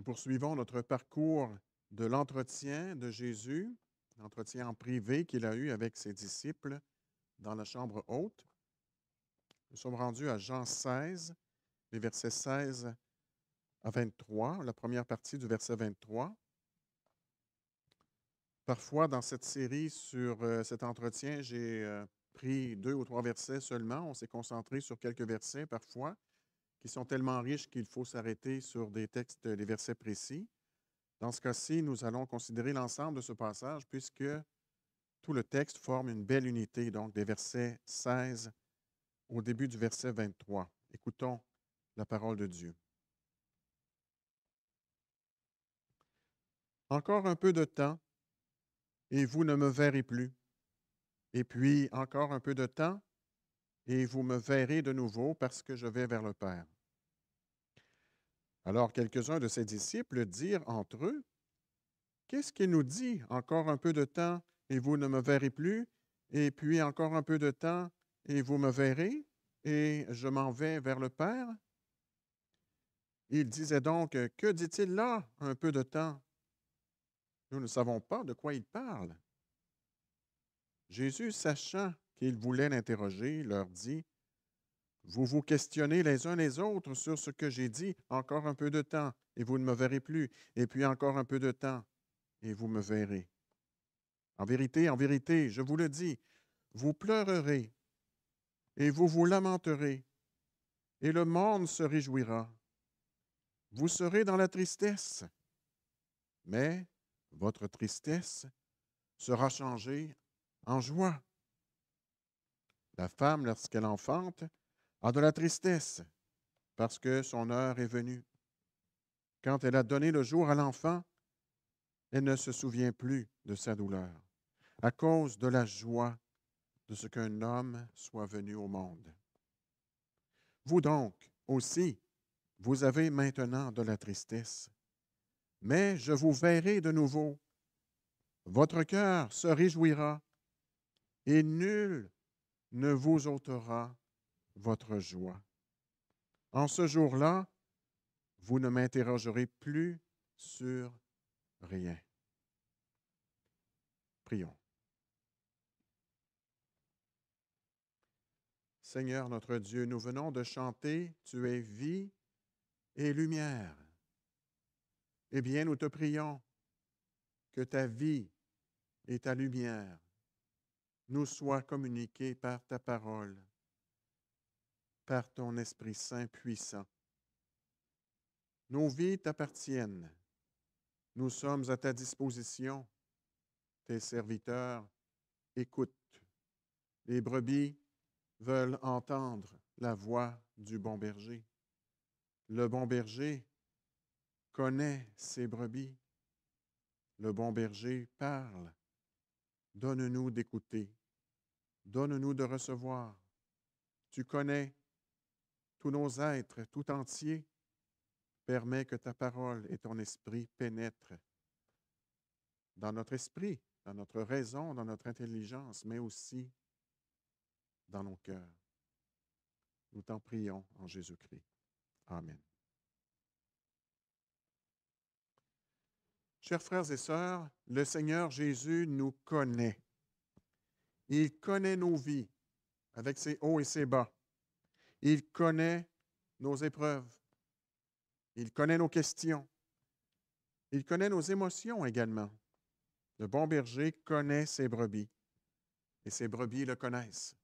Nous poursuivons notre parcours de l'entretien de Jésus, l'entretien en privé qu'il a eu avec ses disciples dans la chambre haute. Nous sommes rendus à Jean 16, les versets 16 à 23, la première partie du verset 23. Parfois, dans cette série sur euh, cet entretien, j'ai euh, pris deux ou trois versets seulement. On s'est concentré sur quelques versets parfois qui sont tellement riches qu'il faut s'arrêter sur des textes, des versets précis. Dans ce cas-ci, nous allons considérer l'ensemble de ce passage puisque tout le texte forme une belle unité, donc des versets 16 au début du verset 23. Écoutons la parole de Dieu. Encore un peu de temps, et vous ne me verrez plus. Et puis encore un peu de temps, et vous me verrez de nouveau parce que je vais vers le Père. Alors quelques-uns de ses disciples dirent entre eux, Qu'est-ce qu'il nous dit Encore un peu de temps et vous ne me verrez plus, et puis encore un peu de temps et vous me verrez, et je m'en vais vers le Père Il disait donc, Que dit-il là, un peu de temps Nous ne savons pas de quoi il parle. Jésus, sachant qu'il voulait l'interroger, leur dit Vous vous questionnez les uns les autres sur ce que j'ai dit, encore un peu de temps, et vous ne me verrez plus, et puis encore un peu de temps, et vous me verrez. En vérité, en vérité, je vous le dis, vous pleurerez, et vous vous lamenterez, et le monde se réjouira. Vous serez dans la tristesse, mais votre tristesse sera changée en joie. La femme, lorsqu'elle enfante, a de la tristesse parce que son heure est venue. Quand elle a donné le jour à l'enfant, elle ne se souvient plus de sa douleur à cause de la joie de ce qu'un homme soit venu au monde. Vous donc aussi, vous avez maintenant de la tristesse, mais je vous verrai de nouveau. Votre cœur se réjouira et nul ne vous ôtera votre joie. En ce jour-là, vous ne m'interrogerez plus sur rien. Prions. Seigneur notre Dieu, nous venons de chanter, Tu es vie et lumière. Eh bien, nous te prions que ta vie et ta lumière nous soit communiqué par ta parole, par ton Esprit Saint puissant. Nos vies t'appartiennent. Nous sommes à ta disposition. Tes serviteurs écoutent. Les brebis veulent entendre la voix du bon berger. Le bon berger connaît ses brebis. Le bon berger parle. Donne-nous d'écouter Donne-nous de recevoir. Tu connais tous nos êtres tout entiers. Permets que ta parole et ton esprit pénètrent dans notre esprit, dans notre raison, dans notre intelligence, mais aussi dans nos cœurs. Nous t'en prions en Jésus-Christ. Amen. Chers frères et sœurs, le Seigneur Jésus nous connaît. Il connaît nos vies avec ses hauts et ses bas. Il connaît nos épreuves. Il connaît nos questions. Il connaît nos émotions également. Le bon berger connaît ses brebis et ses brebis le connaissent.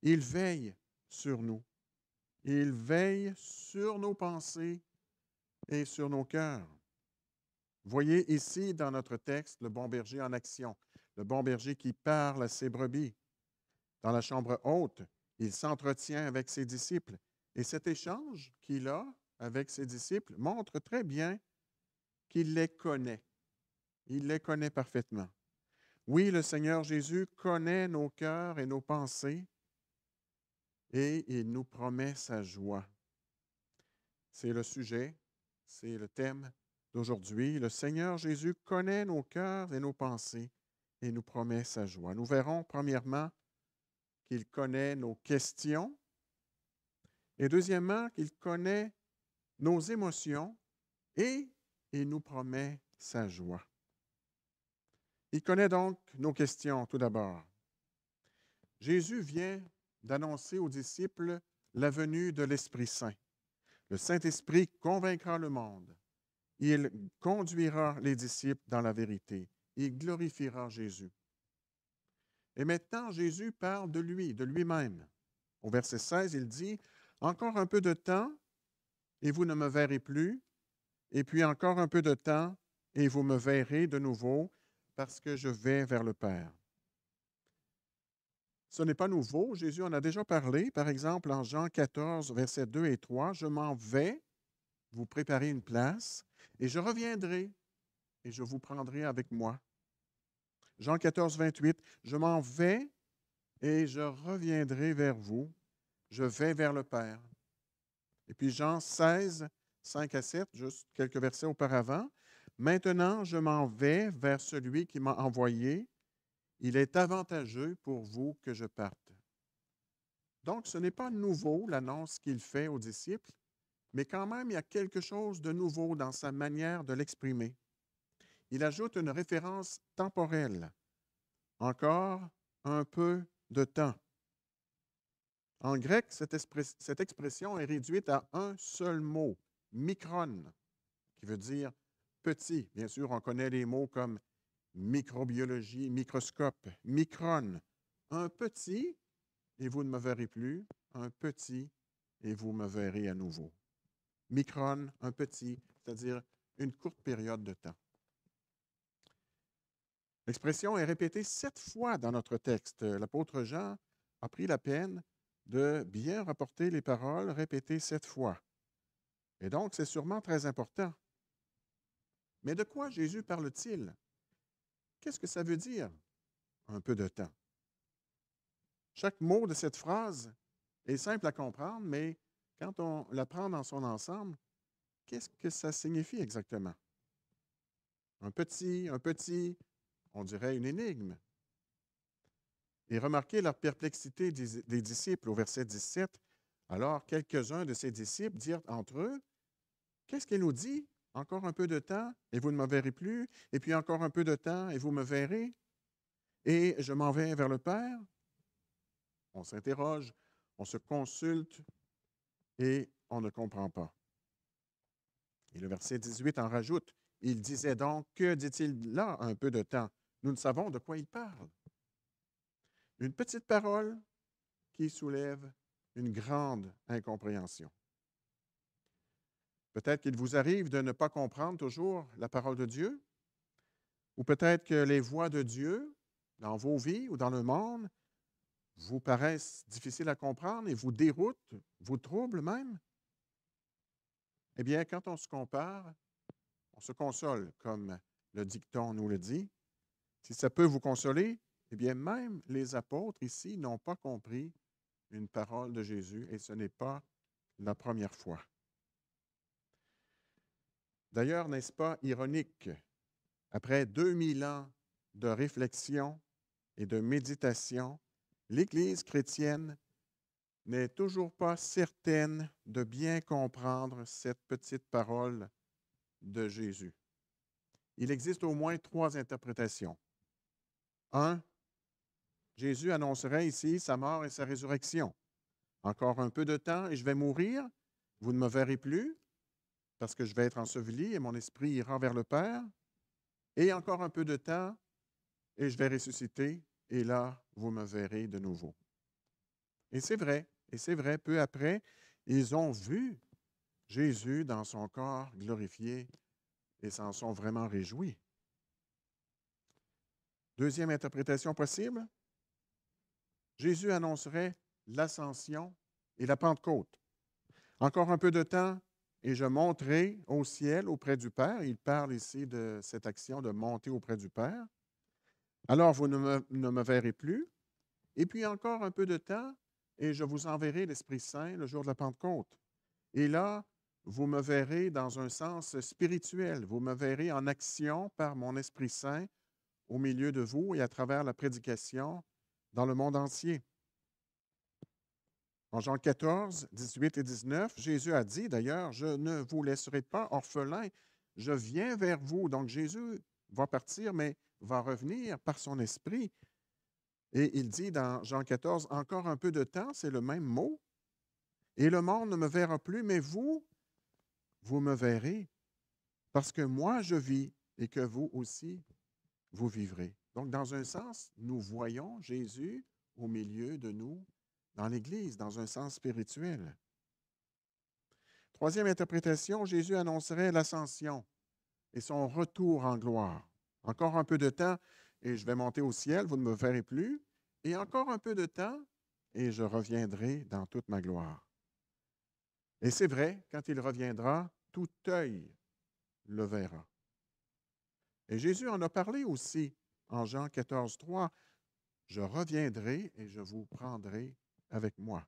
Il veille sur nous. Il veille sur nos pensées et sur nos cœurs. Voyez ici dans notre texte le bon berger en action le bon berger qui parle à ses brebis. Dans la chambre haute, il s'entretient avec ses disciples. Et cet échange qu'il a avec ses disciples montre très bien qu'il les connaît. Il les connaît parfaitement. Oui, le Seigneur Jésus connaît nos cœurs et nos pensées et il nous promet sa joie. C'est le sujet, c'est le thème d'aujourd'hui. Le Seigneur Jésus connaît nos cœurs et nos pensées et nous promet sa joie. Nous verrons premièrement qu'il connaît nos questions et deuxièmement qu'il connaît nos émotions et il nous promet sa joie. Il connaît donc nos questions tout d'abord. Jésus vient d'annoncer aux disciples la venue de l'Esprit Saint. Le Saint-Esprit convaincra le monde. Il conduira les disciples dans la vérité il glorifiera Jésus. Et maintenant, Jésus parle de lui, de lui-même. Au verset 16, il dit, Encore un peu de temps, et vous ne me verrez plus, et puis encore un peu de temps, et vous me verrez de nouveau, parce que je vais vers le Père. Ce n'est pas nouveau, Jésus en a déjà parlé, par exemple en Jean 14, versets 2 et 3, Je m'en vais, vous préparez une place, et je reviendrai et je vous prendrai avec moi. Jean 14, 28, je m'en vais et je reviendrai vers vous. Je vais vers le Père. Et puis Jean 16, 5 à 7, juste quelques versets auparavant. Maintenant, je m'en vais vers celui qui m'a envoyé. Il est avantageux pour vous que je parte. Donc, ce n'est pas nouveau l'annonce qu'il fait aux disciples, mais quand même, il y a quelque chose de nouveau dans sa manière de l'exprimer il ajoute une référence temporelle. Encore un peu de temps. En grec, cette, expression est réduite à un seul mot, micron, qui veut dire petit. Bien sûr, on connaît les mots comme microbiologie, microscope, micron. Un petit, et vous ne me verrez plus. Un petit, et vous me verrez à nouveau. Micron, un petit, c'est-à-dire une courte période de temps. L'expression est répétée sept fois dans notre texte. L'apôtre Jean a pris la peine de bien rapporter les paroles répétées sept fois. Et donc, c'est sûrement très important. Mais de quoi Jésus parle-t-il? Qu'est-ce que ça veut dire? Un peu de temps. Chaque mot de cette phrase est simple à comprendre, mais quand on la prend dans son ensemble, qu'est-ce que ça signifie exactement? Un petit, un petit, on dirait une énigme. Et remarquez la perplexité des, disciples au verset 17. Alors quelques-uns de ses disciples dirent entre eux, Qu'est-ce qu'il nous dit Encore un peu de temps et vous ne me verrez plus, et puis encore un peu de temps et vous me verrez, et je m'en vais vers le Père On s'interroge, on se consulte et on ne comprend pas. Et le verset 18 en rajoute, Il disait donc, Que dit-il là un peu de temps nous ne savons de quoi il parle. Une petite parole qui soulève une grande incompréhension. Peut-être qu'il vous arrive de ne pas comprendre toujours la parole de Dieu, ou peut-être que les voix de Dieu dans vos vies ou dans le monde vous paraissent difficiles à comprendre et vous déroutent, vous troublent même. Eh bien, quand on se compare, on se console, comme le dicton nous le dit, si ça peut vous consoler, eh bien, même les apôtres ici n'ont pas compris une parole de Jésus et ce n'est pas la première fois. D'ailleurs, n'est-ce pas ironique, après 2000 ans de réflexion et de méditation, l'Église chrétienne n'est toujours pas certaine de bien comprendre cette petite parole de Jésus. Il existe au moins trois interprétations. 1, Jésus annoncerait ici sa mort et sa résurrection. Encore un peu de temps et je vais mourir, vous ne me verrez plus, parce que je vais être enseveli et mon esprit ira vers le Père. Et encore un peu de temps et je vais ressusciter et là, vous me verrez de nouveau. Et c'est vrai, et c'est vrai, peu après, ils ont vu Jésus dans son corps glorifié et s'en sont vraiment réjouis. Deuxième interprétation possible, Jésus annoncerait l'ascension et la Pentecôte. Encore un peu de temps et je monterai au ciel auprès du Père. Il parle ici de cette action de monter auprès du Père. Alors vous ne me, verrez plus. Et puis encore un peu de temps et je vous enverrai l'Esprit Saint le jour de la Pentecôte. Et là, vous me verrez dans un sens spirituel. Vous me verrez en action par mon Esprit Saint au milieu de vous et à travers la prédication dans le monde entier. En Jean 14, 18 et 19, Jésus a dit d'ailleurs, je ne vous laisserai pas orphelin je viens vers vous. Donc Jésus va partir, mais va revenir par son esprit. Et il dit dans Jean 14, encore un peu de temps, c'est le même mot. Et le monde ne me verra plus, mais vous, vous me verrez, parce que moi je vis et que vous aussi, vous vivrez. Donc, dans un sens, nous voyons Jésus au milieu de nous dans l'Église, dans un sens spirituel. Troisième interprétation, Jésus annoncerait l'ascension et son retour en gloire. Encore un peu de temps et je vais monter au ciel, vous ne me verrez plus. Et encore un peu de temps et je reviendrai dans toute ma gloire. Et c'est vrai, quand il reviendra, tout œil le verra. Et Jésus en a parlé aussi en Jean 14, 3. Je reviendrai et je vous prendrai avec moi.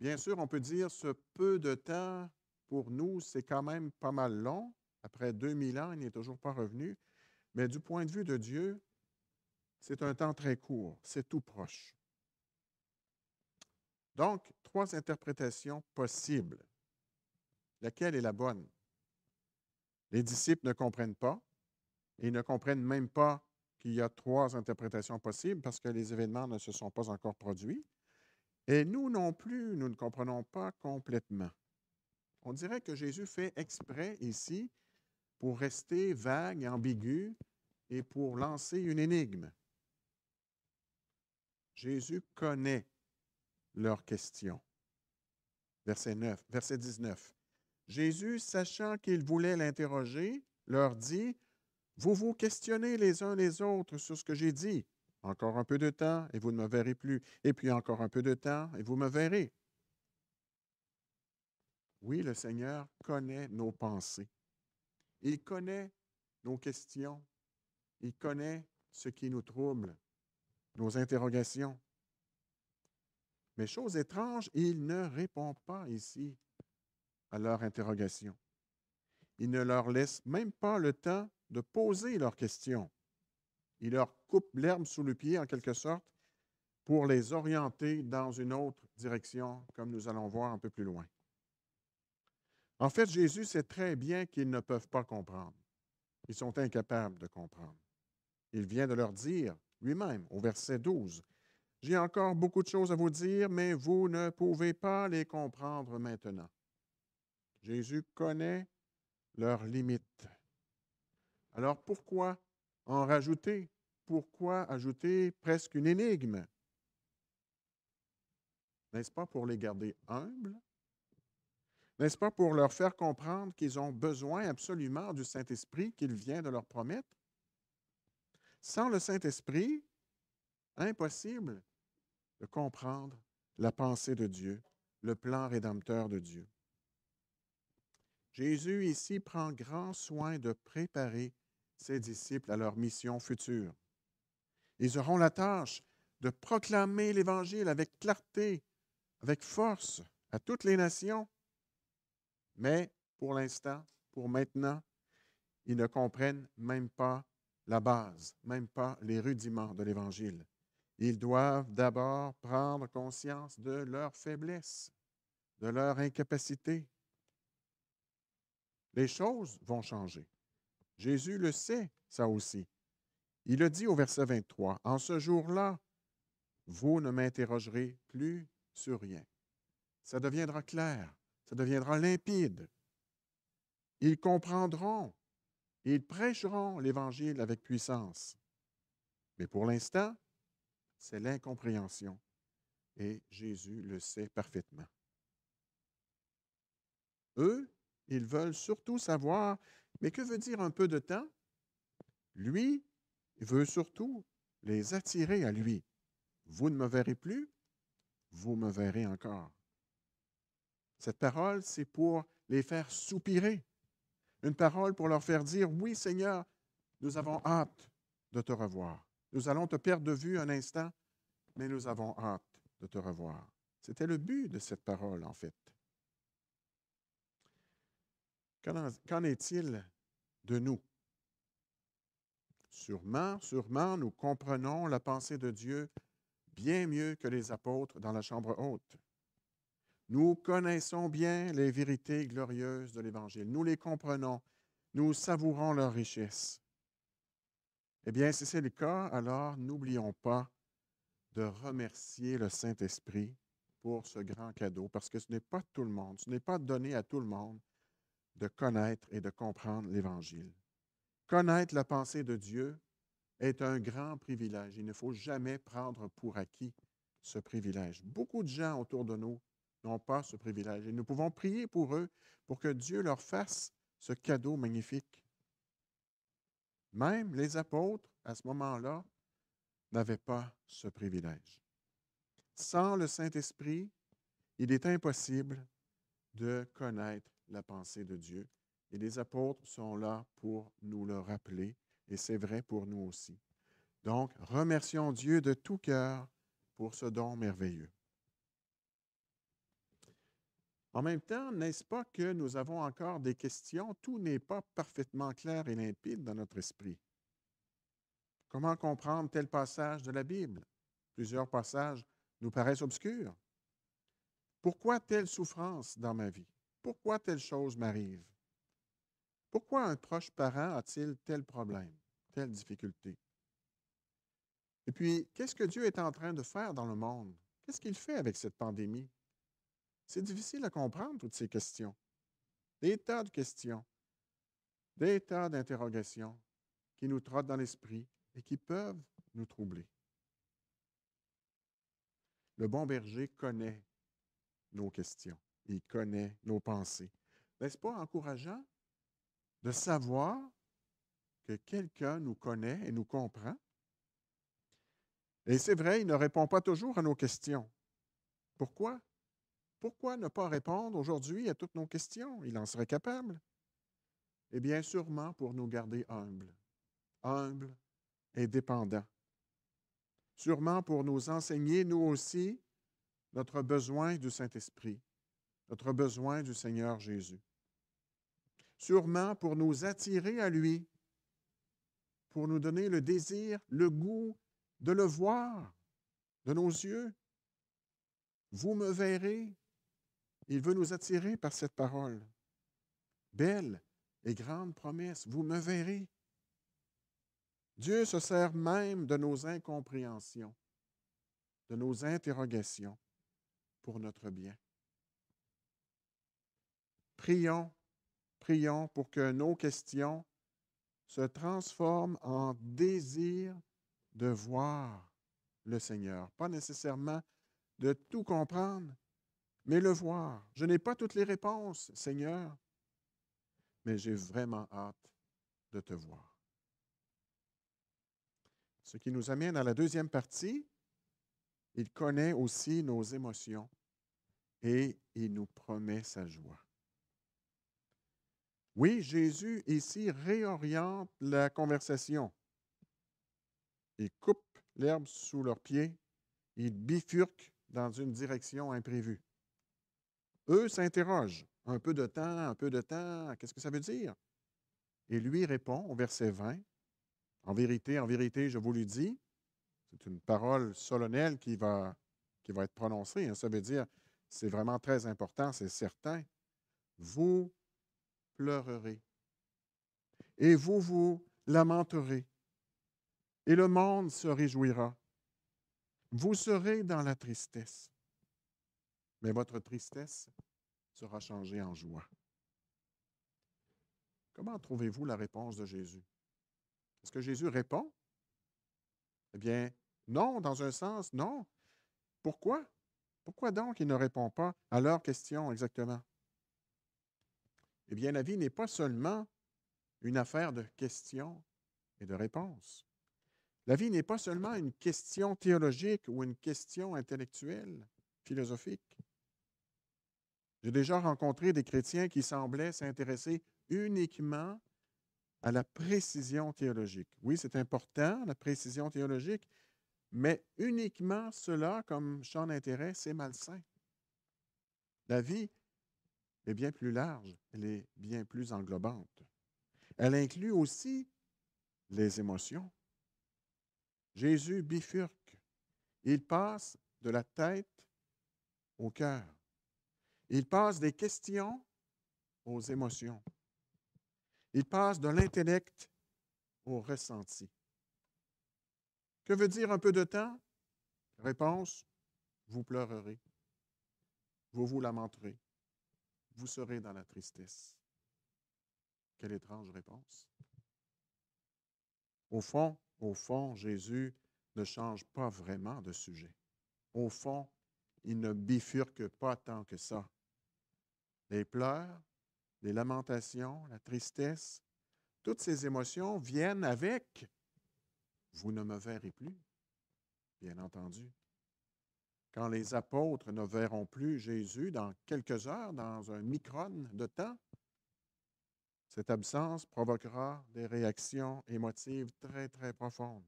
Bien sûr, on peut dire ce peu de temps, pour nous, c'est quand même pas mal long. Après 2000 ans, il n'est toujours pas revenu. Mais du point de vue de Dieu, c'est un temps très court, c'est tout proche. Donc, trois interprétations possibles. Laquelle est la bonne? Les disciples ne comprennent pas. Ils ne comprennent même pas qu'il y a trois interprétations possibles parce que les événements ne se sont pas encore produits. Et nous non plus, nous ne comprenons pas complètement. On dirait que Jésus fait exprès ici pour rester vague ambigu et pour lancer une énigme. Jésus connaît leurs questions. Verset 9, verset 19. Jésus, sachant qu'il voulait l'interroger, leur dit vous vous questionnez les uns les autres sur ce que j'ai dit. Encore un peu de temps et vous ne me verrez plus. Et puis encore un peu de temps et vous me verrez. Oui, le Seigneur connaît nos pensées. Il connaît nos questions. Il connaît ce qui nous trouble, nos interrogations. Mais chose étrange, il ne répond pas ici à leurs interrogations. Il ne leur laisse même pas le temps de poser leurs questions. Il leur coupe l'herbe sous le pied, en quelque sorte, pour les orienter dans une autre direction, comme nous allons voir un peu plus loin. En fait, Jésus sait très bien qu'ils ne peuvent pas comprendre. Ils sont incapables de comprendre. Il vient de leur dire lui-même au verset 12, J'ai encore beaucoup de choses à vous dire, mais vous ne pouvez pas les comprendre maintenant. Jésus connaît leurs limites. Alors pourquoi en rajouter? Pourquoi ajouter presque une énigme? N'est-ce pas pour les garder humbles? N'est-ce pas pour leur faire comprendre qu'ils ont besoin absolument du Saint-Esprit qu'il vient de leur promettre? Sans le Saint-Esprit, impossible de comprendre la pensée de Dieu, le plan rédempteur de Dieu. Jésus ici prend grand soin de préparer ses disciples à leur mission future. Ils auront la tâche de proclamer l'Évangile avec clarté, avec force, à toutes les nations. Mais pour l'instant, pour maintenant, ils ne comprennent même pas la base, même pas les rudiments de l'Évangile. Ils doivent d'abord prendre conscience de leur faiblesse, de leur incapacité. Les choses vont changer. Jésus le sait, ça aussi. Il le dit au verset 23, En ce jour-là, vous ne m'interrogerez plus sur rien. Ça deviendra clair, ça deviendra limpide. Ils comprendront, ils prêcheront l'Évangile avec puissance. Mais pour l'instant, c'est l'incompréhension, et Jésus le sait parfaitement. Eux, ils veulent surtout savoir mais que veut dire un peu de temps? Lui veut surtout les attirer à lui. Vous ne me verrez plus, vous me verrez encore. Cette parole, c'est pour les faire soupirer. Une parole pour leur faire dire, oui Seigneur, nous avons hâte de te revoir. Nous allons te perdre de vue un instant, mais nous avons hâte de te revoir. C'était le but de cette parole, en fait. Qu'en est-il de nous? Sûrement, sûrement, nous comprenons la pensée de Dieu bien mieux que les apôtres dans la chambre haute. Nous connaissons bien les vérités glorieuses de l'Évangile. Nous les comprenons. Nous savourons leur richesse. Eh bien, si c'est le cas, alors n'oublions pas de remercier le Saint-Esprit pour ce grand cadeau, parce que ce n'est pas tout le monde, ce n'est pas donné à tout le monde de connaître et de comprendre l'Évangile. Connaître la pensée de Dieu est un grand privilège. Il ne faut jamais prendre pour acquis ce privilège. Beaucoup de gens autour de nous n'ont pas ce privilège et nous pouvons prier pour eux pour que Dieu leur fasse ce cadeau magnifique. Même les apôtres, à ce moment-là, n'avaient pas ce privilège. Sans le Saint-Esprit, il est impossible de connaître la pensée de Dieu. Et les apôtres sont là pour nous le rappeler, et c'est vrai pour nous aussi. Donc, remercions Dieu de tout cœur pour ce don merveilleux. En même temps, n'est-ce pas que nous avons encore des questions? Tout n'est pas parfaitement clair et limpide dans notre esprit. Comment comprendre tel passage de la Bible? Plusieurs passages nous paraissent obscurs. Pourquoi telle souffrance dans ma vie? pourquoi telle chose m'arrive? Pourquoi un proche parent a-t-il tel problème, telle difficulté? Et puis, qu'est-ce que Dieu est en train de faire dans le monde? Qu'est-ce qu'il fait avec cette pandémie? C'est difficile à comprendre toutes ces questions. Des tas de questions, des tas d'interrogations qui nous trottent dans l'esprit et qui peuvent nous troubler. Le bon berger connaît nos questions. Il connaît nos pensées. N'est-ce pas encourageant de savoir que quelqu'un nous connaît et nous comprend? Et c'est vrai, il ne répond pas toujours à nos questions. Pourquoi? Pourquoi ne pas répondre aujourd'hui à toutes nos questions? Il en serait capable. Eh bien, sûrement pour nous garder humbles, humbles et dépendants. Sûrement pour nous enseigner, nous aussi, notre besoin du Saint-Esprit notre besoin du Seigneur Jésus. Sûrement pour nous attirer à lui, pour nous donner le désir, le goût de le voir de nos yeux. Vous me verrez. Il veut nous attirer par cette parole. Belle et grande promesse, vous me verrez. Dieu se sert même de nos incompréhensions, de nos interrogations pour notre bien. Prions, prions pour que nos questions se transforment en désir de voir le Seigneur. Pas nécessairement de tout comprendre, mais le voir. Je n'ai pas toutes les réponses, Seigneur, mais j'ai vraiment hâte de te voir. Ce qui nous amène à la deuxième partie, il connaît aussi nos émotions et il nous promet sa joie. Oui, Jésus ici réoriente la conversation. Il coupe l'herbe sous leurs pieds, il bifurque dans une direction imprévue. Eux s'interrogent. Un peu de temps, un peu de temps, qu'est-ce que ça veut dire? Et lui répond au verset 20, En vérité, en vérité, je vous le dis, c'est une parole solennelle qui va, qui va être prononcée, hein, ça veut dire, c'est vraiment très important, c'est certain, vous pleurerez. Et vous vous lamenterez. Et le monde se réjouira. Vous serez dans la tristesse. Mais votre tristesse sera changée en joie. Comment trouvez-vous la réponse de Jésus? Est-ce que Jésus répond? Eh bien, non, dans un sens, non. Pourquoi? Pourquoi donc il ne répond pas à leur question exactement? eh bien, la vie n'est pas seulement une affaire de questions et de réponses. La vie n'est pas seulement une question théologique ou une question intellectuelle, philosophique. J'ai déjà rencontré des chrétiens qui semblaient s'intéresser uniquement à la précision théologique. Oui, c'est important, la précision théologique, mais uniquement cela comme champ d'intérêt, c'est malsain. La vie est bien plus large, elle est bien plus englobante. Elle inclut aussi les émotions. Jésus bifurque. Il passe de la tête au cœur. Il passe des questions aux émotions. Il passe de l'intellect au ressenti. Que veut dire un peu de temps? Réponse, vous pleurerez, vous vous lamenterez, vous serez dans la tristesse. Quelle étrange réponse. Au fond, au fond, Jésus ne change pas vraiment de sujet. Au fond, il ne bifurque pas tant que ça. Les pleurs, les lamentations, la tristesse, toutes ces émotions viennent avec ⁇ Vous ne me verrez plus ⁇ bien entendu quand les apôtres ne verront plus Jésus dans quelques heures, dans un micron de temps, cette absence provoquera des réactions émotives très, très profondes.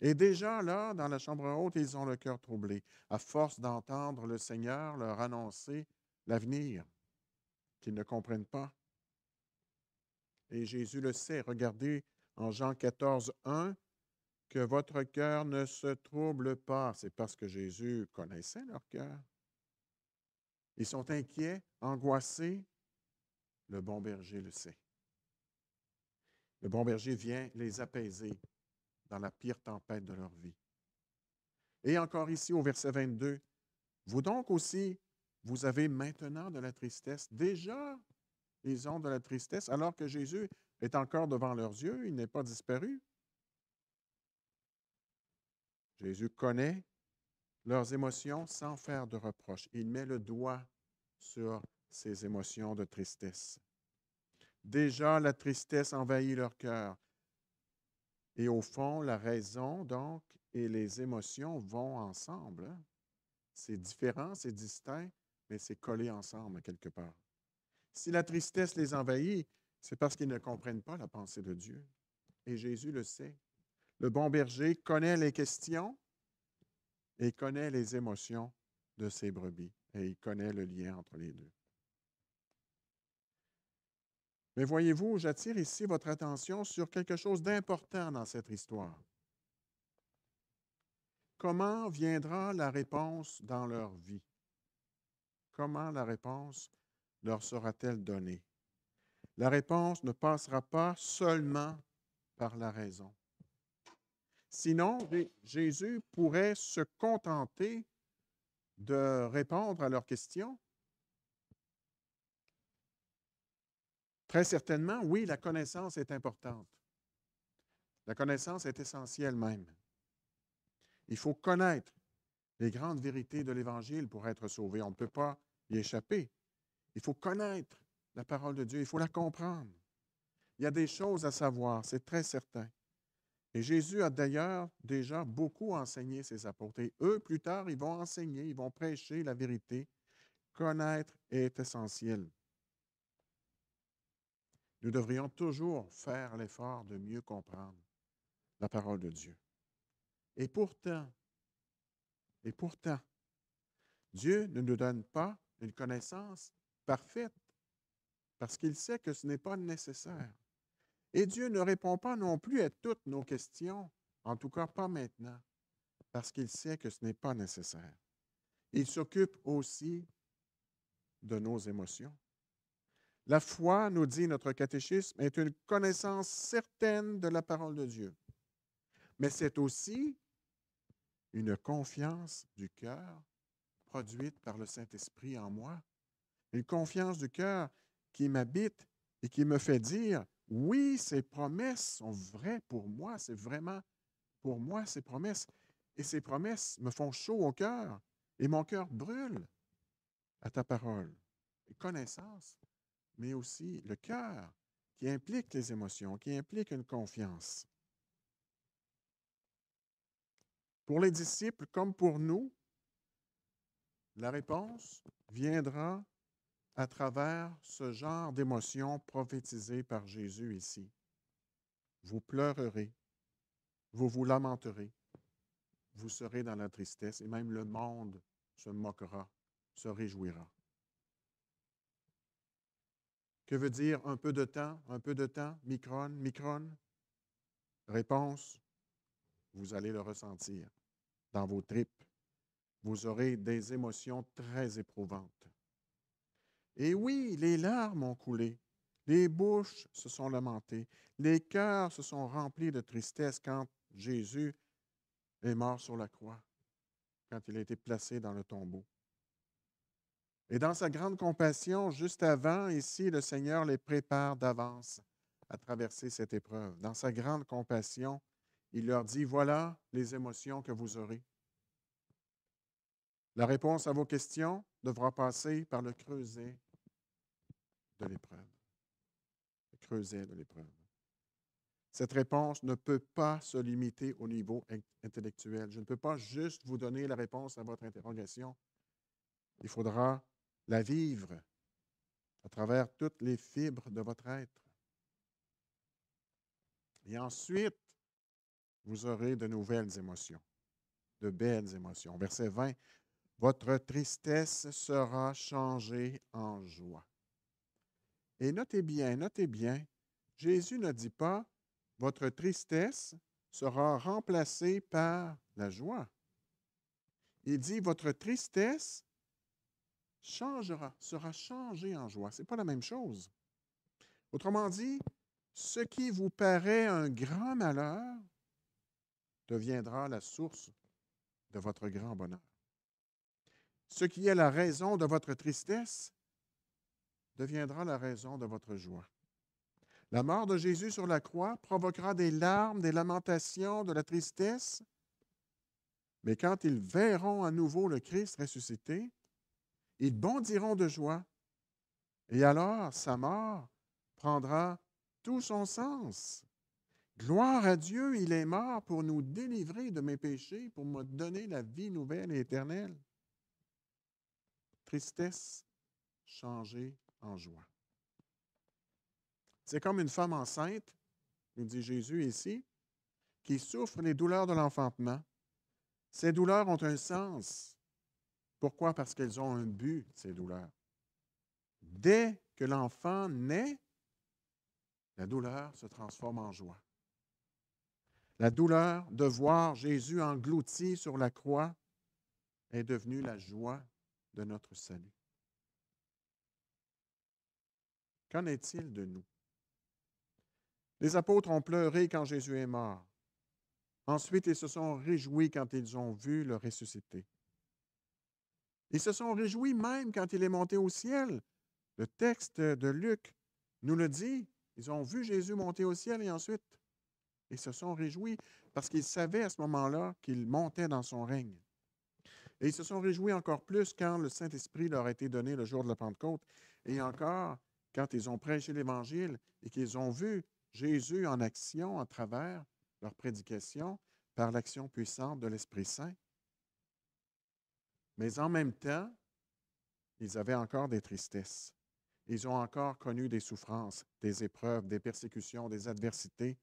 Et déjà là, dans la chambre haute, ils ont le cœur troublé, à force d'entendre le Seigneur leur annoncer l'avenir qu'ils ne comprennent pas. Et Jésus le sait. Regardez en Jean 14, 1, que votre cœur ne se trouble pas. C'est parce que Jésus connaissait leur cœur. Ils sont inquiets, angoissés. Le bon berger le sait. Le bon berger vient les apaiser dans la pire tempête de leur vie. Et encore ici au verset 22, vous donc aussi, vous avez maintenant de la tristesse. Déjà, ils ont de la tristesse alors que Jésus est encore devant leurs yeux, il n'est pas disparu. Jésus connaît leurs émotions sans faire de reproche. Il met le doigt sur ces émotions de tristesse. Déjà, la tristesse envahit leur cœur. Et au fond, la raison, donc, et les émotions vont ensemble. Hein. C'est différent, c'est distinct, mais c'est collé ensemble quelque part. Si la tristesse les envahit, c'est parce qu'ils ne comprennent pas la pensée de Dieu. Et Jésus le sait. Le bon berger connaît les questions et connaît les émotions de ses brebis et il connaît le lien entre les deux. Mais voyez-vous, j'attire ici votre attention sur quelque chose d'important dans cette histoire. Comment viendra la réponse dans leur vie? Comment la réponse leur sera-t-elle donnée? La réponse ne passera pas seulement par la raison. Sinon, Jésus pourrait se contenter de répondre à leurs questions. Très certainement, oui, la connaissance est importante. La connaissance est essentielle même. Il faut connaître les grandes vérités de l'Évangile pour être sauvé. On ne peut pas y échapper. Il faut connaître la parole de Dieu, il faut la comprendre. Il y a des choses à savoir, c'est très certain. Et Jésus a d'ailleurs déjà beaucoup enseigné ses apôtres. Et eux, plus tard, ils vont enseigner, ils vont prêcher la vérité. Connaître est essentiel. Nous devrions toujours faire l'effort de mieux comprendre la parole de Dieu. Et pourtant, et pourtant, Dieu ne nous donne pas une connaissance parfaite parce qu'il sait que ce n'est pas nécessaire. Et Dieu ne répond pas non plus à toutes nos questions, en tout cas pas maintenant, parce qu'il sait que ce n'est pas nécessaire. Il s'occupe aussi de nos émotions. La foi, nous dit notre catéchisme, est une connaissance certaine de la parole de Dieu, mais c'est aussi une confiance du cœur produite par le Saint-Esprit en moi, une confiance du cœur qui m'habite et qui me fait dire, oui, ces promesses sont vraies pour moi, c'est vraiment pour moi ces promesses. Et ces promesses me font chaud au cœur, et mon cœur brûle à ta parole. Et connaissance, mais aussi le cœur qui implique les émotions, qui implique une confiance. Pour les disciples comme pour nous, la réponse viendra à travers ce genre d'émotions prophétisées par Jésus ici. Vous pleurerez, vous vous lamenterez, vous serez dans la tristesse et même le monde se moquera, se réjouira. Que veut dire un peu de temps, un peu de temps, micron, micron? Réponse, vous allez le ressentir dans vos tripes. Vous aurez des émotions très éprouvantes. Et oui, les larmes ont coulé, les bouches se sont lamentées, les cœurs se sont remplis de tristesse quand Jésus est mort sur la croix, quand il a été placé dans le tombeau. Et dans sa grande compassion, juste avant, ici, le Seigneur les prépare d'avance à traverser cette épreuve. Dans sa grande compassion, il leur dit, voilà les émotions que vous aurez. La réponse à vos questions, devra passer par le creuset de l'épreuve. Le creuset de l'épreuve. Cette réponse ne peut pas se limiter au niveau intellectuel. Je ne peux pas juste vous donner la réponse à votre interrogation. Il faudra la vivre à travers toutes les fibres de votre être. Et ensuite, vous aurez de nouvelles émotions, de belles émotions. Verset 20, votre tristesse sera changée en joie. Et notez bien, notez bien, Jésus ne dit pas votre tristesse sera remplacée par la joie. Il dit votre tristesse changera, sera changée en joie. Ce n'est pas la même chose. Autrement dit, ce qui vous paraît un grand malheur deviendra la source de votre grand bonheur. Ce qui est la raison de votre tristesse deviendra la raison de votre joie. La mort de Jésus sur la croix provoquera des larmes, des lamentations, de la tristesse, mais quand ils verront à nouveau le Christ ressuscité, ils bondiront de joie, et alors sa mort prendra tout son sens. Gloire à Dieu, il est mort pour nous délivrer de mes péchés, pour me donner la vie nouvelle et éternelle. Tristesse changée en joie. C'est comme une femme enceinte, nous dit Jésus ici, qui souffre les douleurs de l'enfantement. Ces douleurs ont un sens. Pourquoi? Parce qu'elles ont un but, ces douleurs. Dès que l'enfant naît, la douleur se transforme en joie. La douleur de voir Jésus englouti sur la croix est devenue la joie de notre salut. Qu'en est-il de nous? Les apôtres ont pleuré quand Jésus est mort. Ensuite, ils se sont réjouis quand ils ont vu le ressuscité. Ils se sont réjouis même quand il est monté au ciel. Le texte de Luc nous le dit. Ils ont vu Jésus monter au ciel et ensuite, ils se sont réjouis parce qu'ils savaient à ce moment-là qu'il montait dans son règne. Et ils se sont réjouis encore plus quand le Saint-Esprit leur a été donné le jour de la Pentecôte, et encore quand ils ont prêché l'Évangile et qu'ils ont vu Jésus en action à travers leur prédication par l'action puissante de l'Esprit Saint. Mais en même temps, ils avaient encore des tristesses. Ils ont encore connu des souffrances, des épreuves, des persécutions, des adversités,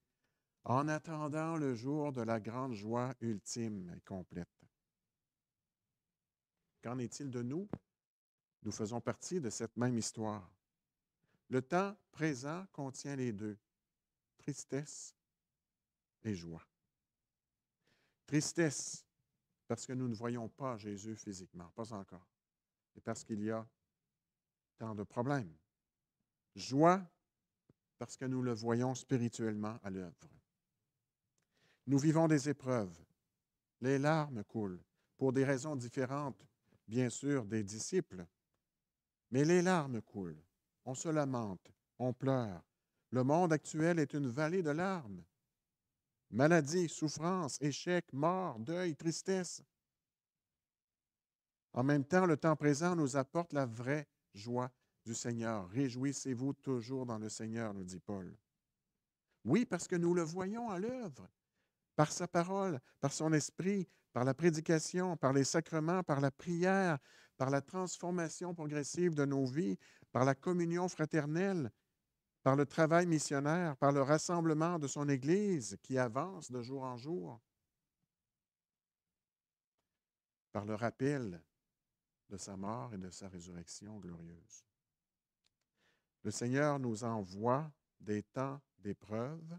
en attendant le jour de la grande joie ultime et complète. Qu'en est-il de nous? Nous faisons partie de cette même histoire. Le temps présent contient les deux, tristesse et joie. Tristesse, parce que nous ne voyons pas Jésus physiquement, pas encore, et parce qu'il y a tant de problèmes. Joie, parce que nous le voyons spirituellement à l'œuvre. Nous vivons des épreuves. Les larmes coulent pour des raisons différentes bien sûr, des disciples. Mais les larmes coulent, on se lamente, on pleure. Le monde actuel est une vallée de larmes. Maladie, souffrance, échec, mort, deuil, tristesse. En même temps, le temps présent nous apporte la vraie joie du Seigneur. Réjouissez-vous toujours dans le Seigneur, nous dit Paul. Oui, parce que nous le voyons à l'œuvre, par sa parole, par son esprit, par la prédication, par les sacrements, par la prière, par la transformation progressive de nos vies, par la communion fraternelle, par le travail missionnaire, par le rassemblement de son Église qui avance de jour en jour, par le rappel de sa mort et de sa résurrection glorieuse. Le Seigneur nous envoie des temps d'épreuve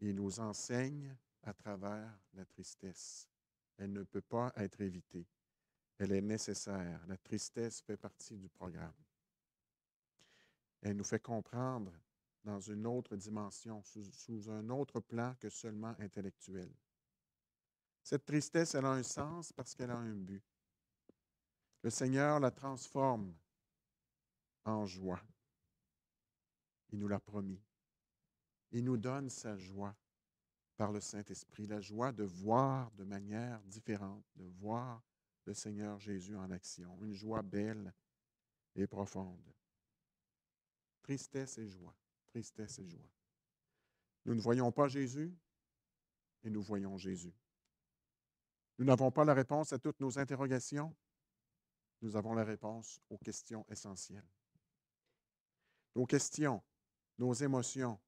et nous enseigne à travers la tristesse. Elle ne peut pas être évitée. Elle est nécessaire. La tristesse fait partie du programme. Elle nous fait comprendre dans une autre dimension, sous, un autre plan que seulement intellectuel. Cette tristesse, elle a un sens parce qu'elle a un but. Le Seigneur la transforme en joie. Il nous l'a promis. Il nous donne sa joie par le Saint-Esprit, la joie de voir de manière différente, de voir le Seigneur Jésus en action, une joie belle et profonde. Tristesse et joie, tristesse et joie. Nous ne voyons pas Jésus et nous voyons Jésus. Nous n'avons pas la réponse à toutes nos interrogations, nous avons la réponse aux questions essentielles. Nos questions, nos émotions,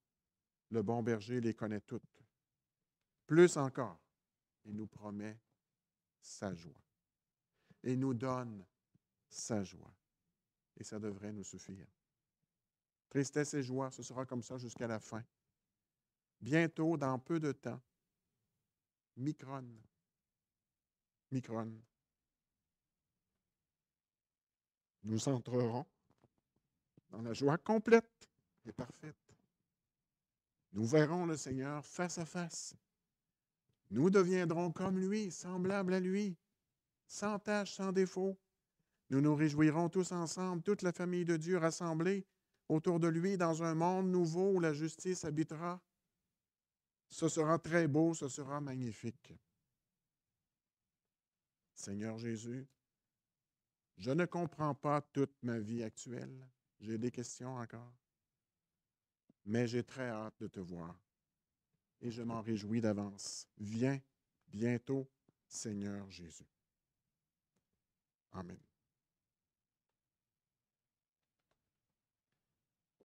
le bon berger les connaît toutes. Plus encore, il nous promet sa joie. Il nous donne sa joie. Et ça devrait nous suffire. Tristesse et joie, ce sera comme ça jusqu'à la fin. Bientôt, dans peu de temps, Micron. Micron. Nous entrerons dans la joie complète et parfaite. Nous verrons le Seigneur face à face. Nous deviendrons comme lui, semblables à lui, sans tâche, sans défaut. Nous nous réjouirons tous ensemble, toute la famille de Dieu rassemblée autour de lui dans un monde nouveau où la justice habitera. Ce sera très beau, ce sera magnifique. Seigneur Jésus, je ne comprends pas toute ma vie actuelle. J'ai des questions encore. Mais j'ai très hâte de te voir et je m'en réjouis d'avance. Viens bientôt, Seigneur Jésus. Amen.